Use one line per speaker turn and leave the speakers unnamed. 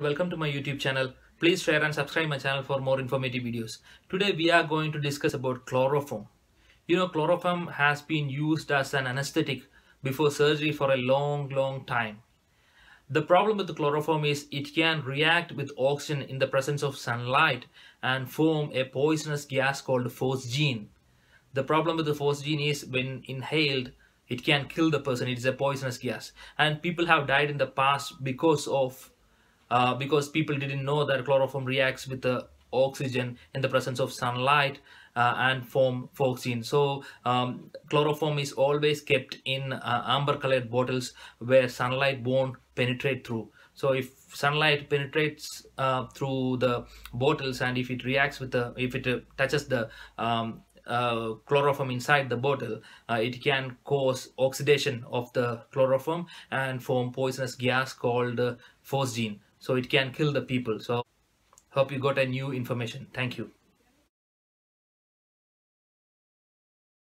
Welcome to my YouTube channel. Please share and subscribe my channel for more informative videos. Today we are going to discuss about chloroform. You know chloroform has been used as an anesthetic before surgery for a long long time. The problem with the chloroform is it can react with oxygen in the presence of sunlight and form a poisonous gas called phosgene. The problem with the phosgene is when inhaled it can kill the person. It is a poisonous gas and people have died in the past because of uh, because people didn't know that chloroform reacts with the oxygen in the presence of sunlight uh, and form phosgene. So um, chloroform is always kept in uh, amber colored bottles where sunlight won't penetrate through. So if sunlight penetrates uh, through the bottles and if it reacts with the, if it uh, touches the um, uh, chloroform inside the bottle, uh, it can cause oxidation of the chloroform and form poisonous gas called uh, phosgene so it can kill the people so hope you got a new information thank you